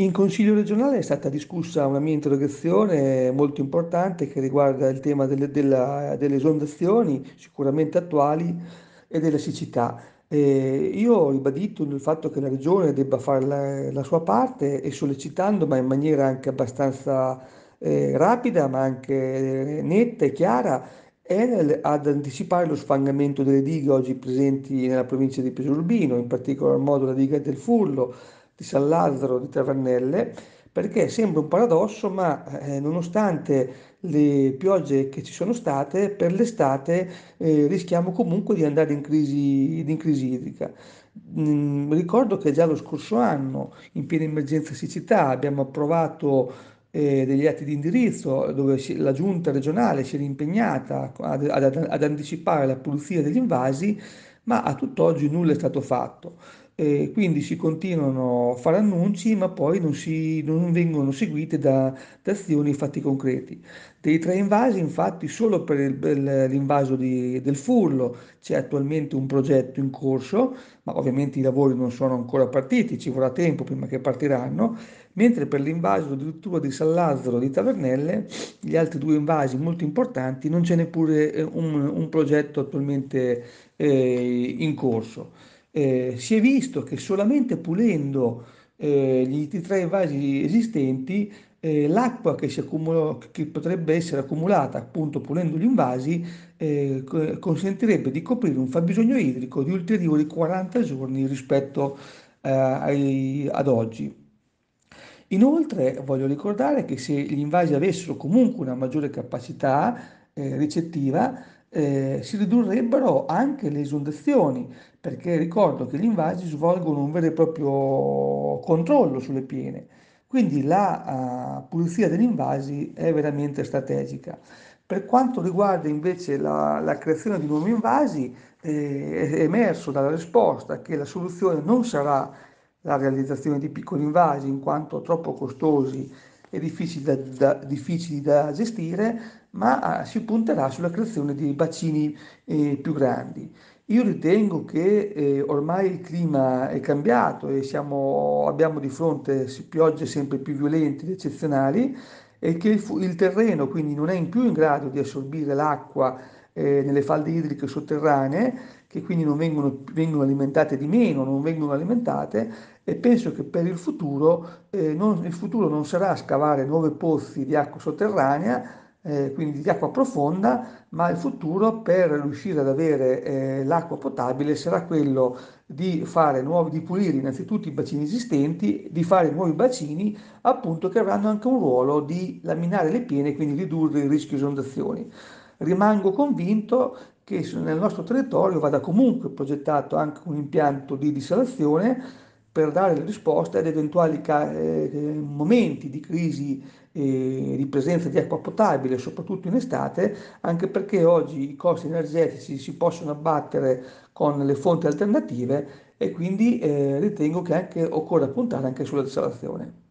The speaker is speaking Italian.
In Consiglio regionale è stata discussa una mia interrogazione molto importante che riguarda il tema delle, della, delle esondazioni, sicuramente attuali, e della siccità. Eh, io ho ribadito il fatto che la Regione debba fare la, la sua parte e sollecitando, ma in maniera anche abbastanza eh, rapida, ma anche eh, netta e chiara, Enel ad anticipare lo sfangamento delle dighe oggi presenti nella provincia di Pesorbino, in particolar modo la diga del Furlo di San Lazzaro di Tavernelle, perché sembra un paradosso, ma eh, nonostante le piogge che ci sono state, per l'estate eh, rischiamo comunque di andare in crisi, in crisi idrica. Mm, ricordo che già lo scorso anno, in piena emergenza siccità, abbiamo approvato eh, degli atti di indirizzo dove la giunta regionale si era impegnata ad, ad, ad anticipare la pulizia degli invasi, ma a tutt'oggi nulla è stato fatto. E quindi si continuano a fare annunci ma poi non, si, non vengono seguiti da, da, azioni e fatti concreti. Dei tre invasi infatti solo per, il, l'invaso di, del Furlo c'è attualmente un progetto in corso, ma ovviamente i lavori non sono ancora partiti, ci vorrà tempo prima che partiranno, mentre per l'invaso addirittura di San Lazzaro di Tavernelle, gli altri due invasi molto importanti, non c'è neppure eh, un, un progetto attualmente eh, in corso eh, si è visto che solamente pulendo eh, gli 23 vasi esistenti eh, l'acqua che, accumula, che, potrebbe essere accumulata appunto pulendo gli invasi eh, consentirebbe di coprire un fabbisogno idrico di ulteriori 40 giorni rispetto eh, ai, ad oggi. Inoltre voglio ricordare che se gli invasi avessero comunque una maggiore capacità eh, ricettiva, eh, si ridurrebbero anche le esondazioni, perché ricordo che gli invasi svolgono un vero e proprio controllo sulle piene, quindi la uh, pulizia degli invasi è veramente strategica. Per quanto riguarda invece la, la creazione di nuovi invasi, eh, è emerso dalla risposta che la soluzione non sarà la realizzazione di piccoli invasi in quanto troppo costosi difficili da, da, difficili da gestire, ma ah, si punterà sulla creazione di bacini eh, più grandi. Io ritengo che eh, ormai il clima è cambiato e siamo, abbiamo di fronte piogge sempre più violenti ed eccezionali e che il, il terreno quindi non è in più in grado di assorbire l'acqua eh, nelle falde idriche sotterranee, che quindi non vengono, vengono, alimentate di meno, non vengono alimentate e penso che per il futuro, eh, non, il futuro non sarà scavare nuovi pozzi di acqua sotterranea, eh, quindi di acqua profonda, ma il futuro per riuscire ad avere eh, l'acqua potabile sarà quello di, nuovi, di, pulire innanzitutto i bacini esistenti, di fare nuovi bacini appunto che avranno anche un ruolo di laminare le piene quindi ridurre il rischio di esondazioni rimango convinto che nel nostro territorio vada comunque progettato anche un impianto di dissalazione per dare risposta ad eventuali eh, momenti di crisi eh, di presenza di acqua potabile, soprattutto in estate, anche perché oggi i costi energetici si possono abbattere con le fonti alternative e quindi eh, ritengo che anche, occorra puntare anche sulla dissalazione.